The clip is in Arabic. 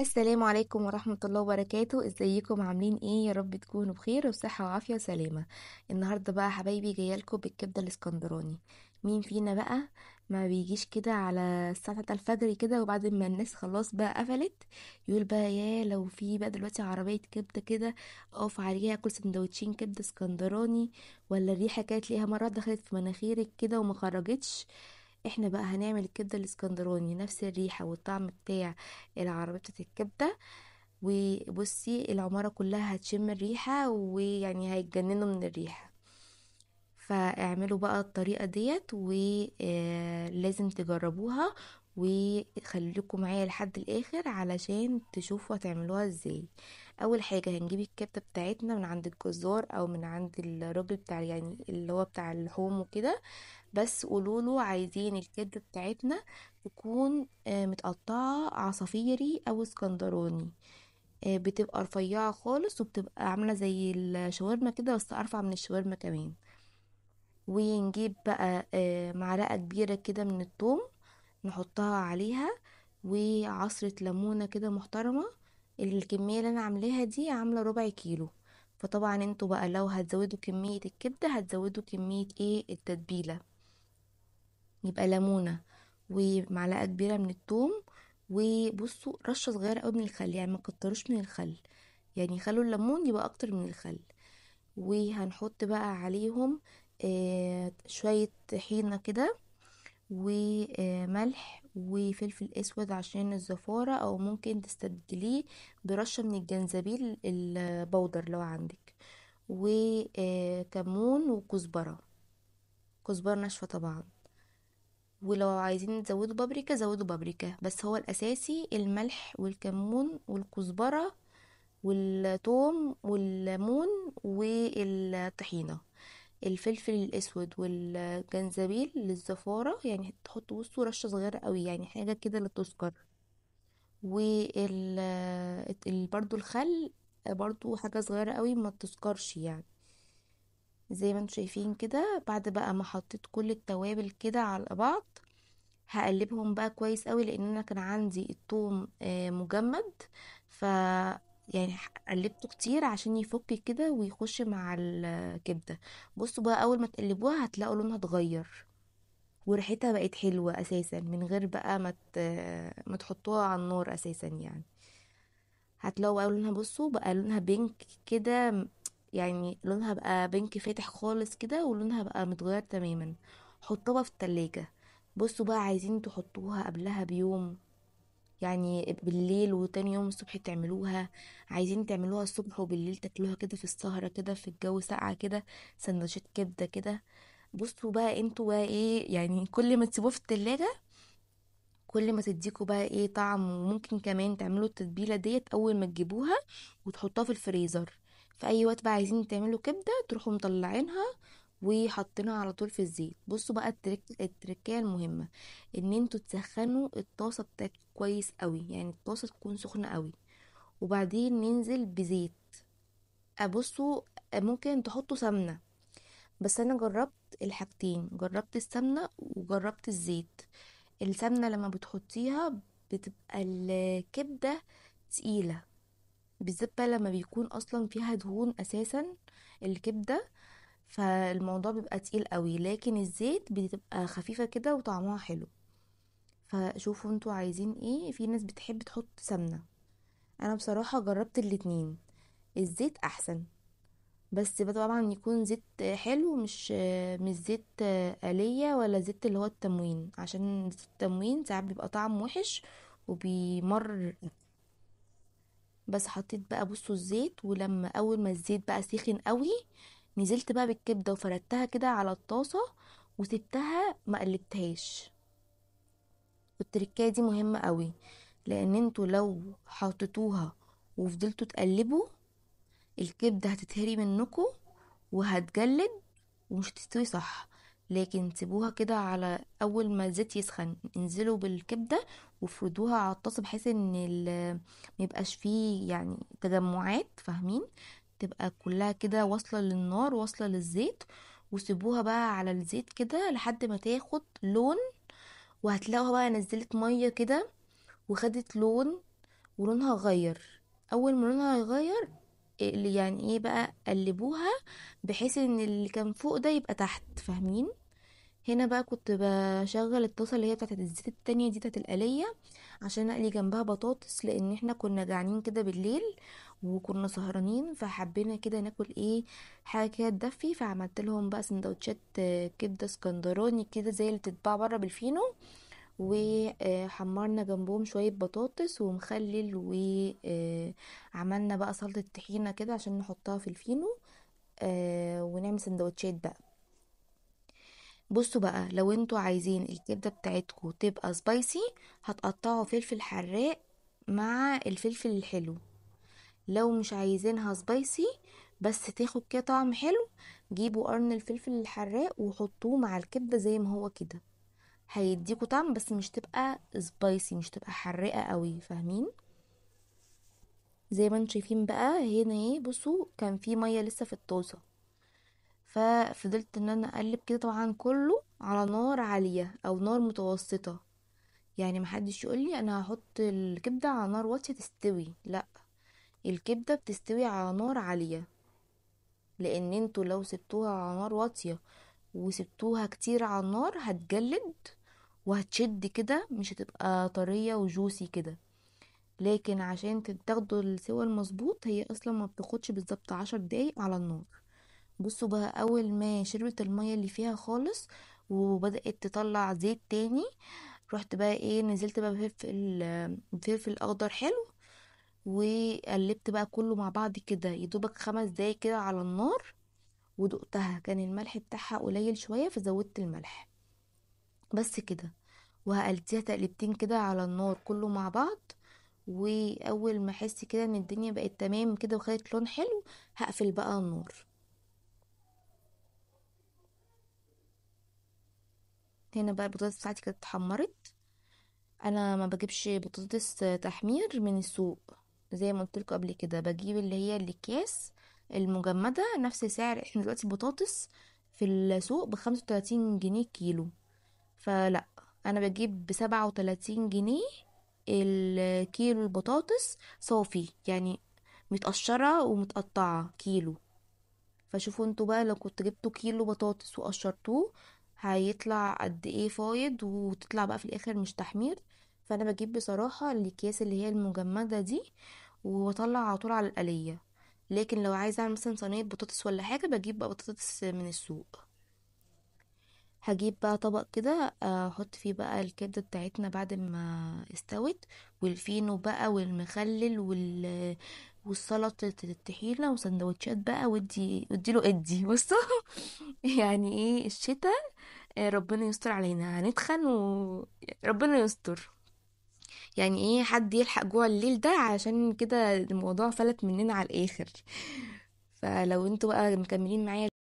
السلام عليكم ورحمة الله وبركاته ازيكم عاملين ايه يا رب تكونوا بخير وبصحة وعافية وسلامة النهاردة بقى حبايبي لكم بالكبدة الاسكندراني مين فينا بقى ما بيجيش كده على الساعة الفجر كده وبعد ما الناس خلاص بقى قفلت يقول بقى يا لو في بقى دلوقتي عربية كبدة كده اقف عليها اكل سندوتشين كبدة اسكندراني ولا الريحة كانت ليها مرة دخلت في مناخيرك كده وما خرجتش احنا بقى هنعمل الكبدة الاسكندراني نفس الريحة والطعم بتاع العربية بتاعت الكبدة وبصي العمارة كلها هتشم الريحة ويعني هيتجننوا من الريحة فاعملوا بقى الطريقة ديت ولازم آه، تجربوها وخليكم معايا لحد الاخر علشان تشوفوا هتعملوها ازاي اول حاجه هنجيب الكبده بتاعتنا من عند الجزار او من عند الراجل بتاع يعني اللي هو بتاع اللحوم وكده بس قولوله عايزين الكبده بتاعتنا تكون آه، متقطعه عصافيري او اسكندراني آه، بتبقى رفيعه خالص وبتبقى عامله زي الشاورما كده بس ارفع من الشاورما كمان ونجيب بقى آه، معلقه كبيره كده من الثوم نحطها عليها وعصره ليمونه كده محترمه الكمية اللي انا عاملاها دي عاملة ربع كيلو فطبعا انتوا بقى لو هتزودوا كمية الكبدة هتزودوا كمية ايه التتبيلة يبقى ليمونة ومعلقة كبيرة من الثوم وبصوا رشة صغيرة قوي من الخل يعني ما كتروش من الخل يعني خلوا الليمون يبقى اكتر من الخل وهنحط بقى عليهم آه شوية طحينة كده وملح وفلفل اسود عشان الزفارة او ممكن تستبدليه برشة من الجنزبيل البودر لو عندك وكمون وكزبرة كزبرة ناشفة طبعا ولو عايزين تزودوا بابريكا زودوا بابريكا بس هو الاساسي الملح والكمون والكزبرة والثوم والليمون والطحينه الفلفل الاسود والجنزبيل للزفاره يعني تحط وسطه رشه صغيره قوي يعني حاجه كده لا تذكر وال برضو الخل برضو حاجه صغيره قوي ما تذكرش يعني زي ما انتم شايفين كده بعد بقى ما حطيت كل التوابل كده على بعض هقلبهم بقى كويس قوي لان انا كان عندي الثوم آه، مجمد ف يعني قلبته كتير عشان يفك كده ويخش مع الكبده بصوا بقى اول ما تقلبوها هتلاقوا لونها اتغير وريحتها بقت حلوه اساسا من غير بقى ما ما تحطوها على النار اساسا يعني هتلاقوا بقى لونها بصوا بقى لونها بينك كده يعني لونها بقى بينك فاتح خالص كده ولونها بقى متغير تماما حطوها في التلاجة بصوا بقى عايزين تحطوها قبلها بيوم يعني بالليل وتاني يوم الصبح تعملوها عايزين تعملوها الصبح وبالليل تاكلوها كده في السهرة كده في الجو ساقعة كده سندوتشات كبدة كده بصوا بقى انتوا بقى ايه يعني كل ما تسيبوه في التلاجة كل ما تديكوا بقى ايه طعم وممكن كمان تعملوا التتبيلة ديت اول ما تجيبوها وتحطوها في الفريزر في اي وقت بقى عايزين تعملوا كبدة تروحوا مطلعينها وحطيناها على طول في الزيت بصوا بقى التريك التركيه المهمه ان انتوا تسخنوا الطاسه بتاعتكم كويس قوي يعني الطاسه تكون سخنه قوي وبعدين ننزل بزيت آه، بصوا آه، ممكن تحطوا سمنه بس انا جربت الحاجتين جربت السمنه وجربت الزيت السمنه لما بتحطيها بتبقى الكبده تقيله بالذات بقى لما بيكون اصلا فيها دهون اساسا الكبده فالموضوع بيبقى تقيل قوي لكن الزيت بتبقى خفيفه كده وطعمها حلو فشوفوا انتوا عايزين ايه في ناس بتحب تحط سمنه انا بصراحه جربت الاتنين الزيت احسن بس طبعا يكون زيت حلو مش مش زيت آلية ولا زيت اللي هو التموين عشان زيت التموين ساعات بيبقى طعم وحش وبيمر بس حطيت بقى بصوا الزيت ولما اول ما الزيت بقى سخن قوي نزلت بقى بالكبده وفردتها كده على الطاسه وسبتها ما قلبتهاش والتركايه دي مهمه قوي لان انتوا لو حطيتوها وفضلتوا تقلبوا الكبده هتتهري منكم وهتجلد ومش هتستوي صح لكن سيبوها كده على اول ما الزيت يسخن انزلوا بالكبده وفردوها على الطاسه بحيث ان ميبقاش فيه يعني تجمعات فاهمين تبقى كلها كده واصلة للنار واصلة للزيت وسيبوها بقى على الزيت كده لحد ما تاخد لون وهتلاقوها بقى نزلت مية كده وخدت لون ولونها غير اول ما لونها يغير يعني ايه بقى قلبوها بحيث ان اللي كان فوق ده يبقى تحت فاهمين هنا بقى كنت بشغل الطاسه اللي هي بتاعه الزيت التانية دي بتاعه القليه عشان اقلي جنبها بطاطس لان احنا كنا جعانين كده بالليل وكنا سهرانين فحبينا كده ناكل ايه حاجه كده تدفي فعملت لهم بقى سندوتشات كبده اسكندراني كده زي اللي بتتباع بره بالفينو وحمرنا جنبهم شويه بطاطس ومخلل وعملنا آه، بقى سلطه طحينه كده عشان نحطها في الفينو آه، ونعمل سندوتشات بقى بصوا بقى لو انتوا عايزين الكبده بتاعتكم تبقى سبايسي هتقطعوا فلفل حراق مع الفلفل الحلو لو مش عايزينها سبايسي بس تاخد كده طعم حلو جيبوا قرن الفلفل الحراق وحطوه مع الكبده زي ما هو كده هيديكوا طعم بس مش تبقى سبايسي مش تبقى حراقه قوي فاهمين زي ما انتم شايفين بقى هنا ايه بصوا كان في ميه لسه في الطاسه ففضلت ان انا اقلب كده طبعا كله على نار عاليه او نار متوسطه يعني محدش يقولي انا هحط الكبده على نار واطيه تستوي لا الكبده بتستوي على نار عاليه لان انتوا لو سبتوها على نار واطيه وسبتوها كتير على النار هتجلد وهتشد كده مش هتبقى طريه وجوسي كده لكن عشان تاخدوا السوى المظبوط هي اصلا ما بتاخدش بالظبط عشر دقايق على النار بصوا بقى اول ما شربت الميه اللي فيها خالص وبدات تطلع زيت تاني رحت بقى ايه نزلت بقى بفلفل الفلفل اخضر حلو وقلبت بقى كله مع بعض كده يدوبك خمس دقايق كده على النار ودقتها كان الملح بتاعها قليل شويه فزودت الملح بس كده وهقلتيها تقلبتين كده على النار كله مع بعض واول ما احس كده ان الدنيا بقت تمام كده وخدت لون حلو هقفل بقى النار هنا بقى البطاطس بتاعتي كانت اتحمرت انا ما بجيبش بطاطس تحمير من السوق زي ما قلت لكم قبل كده بجيب اللي هي الاكياس المجمده نفس سعر احنا دلوقتي البطاطس في السوق بخمسة وتلاتين جنيه كيلو فلا انا بجيب ب وتلاتين جنيه الكيلو البطاطس صافي يعني متقشرة ومتقطعة كيلو فشوفوا انتوا بقى لو كنت جبتوا كيلو بطاطس وقشرتوه هيطلع قد ايه فايض وتطلع بقى في الاخر مش تحمير فانا بجيب بصراحه الاكياس اللي هي المجمده دي واطلع على طول على القليه لكن لو عايزه اعمل مثلا صينيه بطاطس ولا حاجه بجيب بقى بطاطس من السوق هجيب بقى طبق كده آه، احط فيه بقى الكبده بتاعتنا بعد ما استوت والفينو بقى والمخلل وال والسلطة الطحينة وسندوتشات بقى ودي اديله ادي بصوا يعني ايه الشتاء آه، ربنا يستر علينا هنتخن وربنا يستر يعني ايه حد يلحق جوع الليل ده عشان كده الموضوع فلت مننا على الاخر فلو انتوا بقى مكملين معايا